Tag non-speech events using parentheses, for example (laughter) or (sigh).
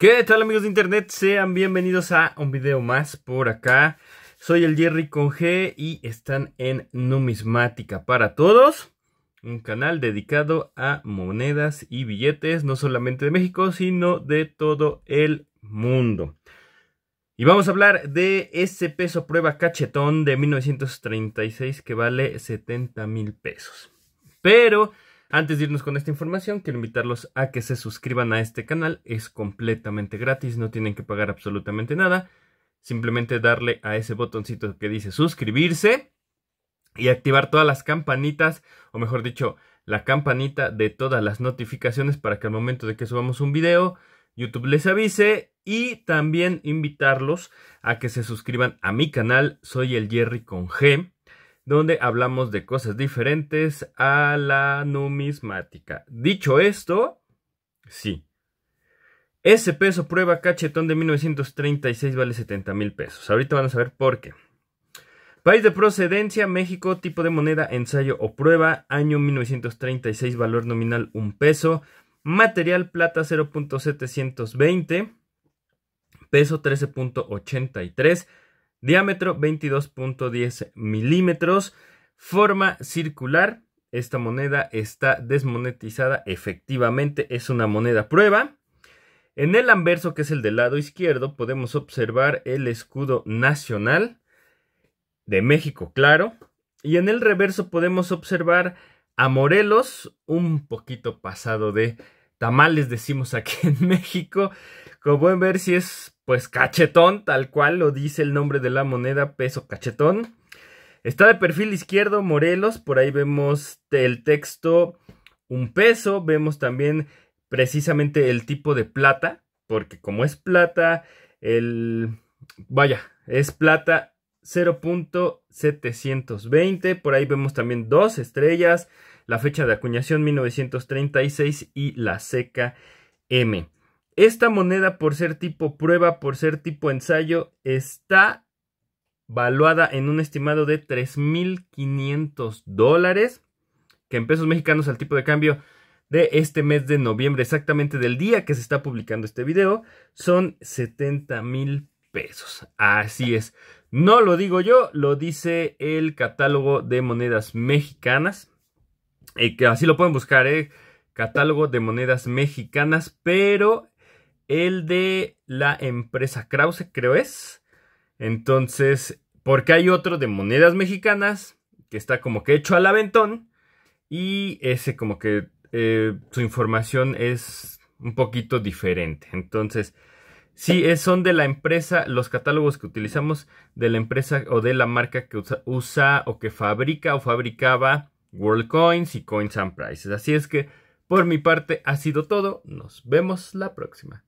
¿Qué tal amigos de internet? Sean bienvenidos a un video más por acá. Soy el Jerry con G y están en Numismática para Todos. Un canal dedicado a monedas y billetes, no solamente de México, sino de todo el mundo. Y vamos a hablar de ese peso prueba cachetón de 1936 que vale 70 mil pesos. Pero antes de irnos con esta información, quiero invitarlos a que se suscriban a este canal. Es completamente gratis, no tienen que pagar absolutamente nada. Simplemente darle a ese botoncito que dice suscribirse y activar todas las campanitas, o mejor dicho, la campanita de todas las notificaciones para que al momento de que subamos un video, YouTube les avise y también invitarlos a que se suscriban a mi canal. Soy el Jerry con G donde hablamos de cosas diferentes a la numismática. Dicho esto, sí. Ese peso prueba cachetón de 1936 vale 70 mil pesos. Ahorita van a saber por qué. País de procedencia, México, tipo de moneda, ensayo o prueba, año 1936, valor nominal un peso, material plata 0.720, peso 13.83, diámetro 22.10 milímetros, forma circular. Esta moneda está desmonetizada, efectivamente es una moneda prueba. En el anverso, que es el del lado izquierdo, podemos observar el escudo nacional de México, claro. Y en el reverso podemos observar a Morelos un poquito pasado de tamales decimos aquí en (laughs) México. Como pueden ver, si es pues cachetón, tal cual lo dice el nombre de la moneda, peso cachetón. Está de perfil izquierdo Morelos, por ahí vemos el texto un peso, vemos también precisamente el tipo de plata, porque como es plata, el... vaya, es plata 0.720, por ahí vemos también dos estrellas, la fecha de acuñación 1936 y la seca M. Esta moneda, por ser tipo prueba, por ser tipo ensayo, está valuada en un estimado de 3.500 dólares, que en pesos mexicanos al tipo de cambio de este mes de noviembre, exactamente del día que se está publicando este video, son 70 mil pesos. Así es. No lo digo yo, lo dice el catálogo de monedas mexicanas. Eh, que así lo pueden buscar, eh, Catálogo de monedas mexicanas, pero el de la empresa Krause, creo es. Entonces, porque hay otro de monedas mexicanas que está como que hecho al aventón y ese como que eh, su información es un poquito diferente. Entonces, sí, son de la empresa, los catálogos que utilizamos de la empresa o de la marca que usa o que fabrica o fabricaba World Coins y Coins and Prices. Así es que, por mi parte, ha sido todo. Nos vemos la próxima.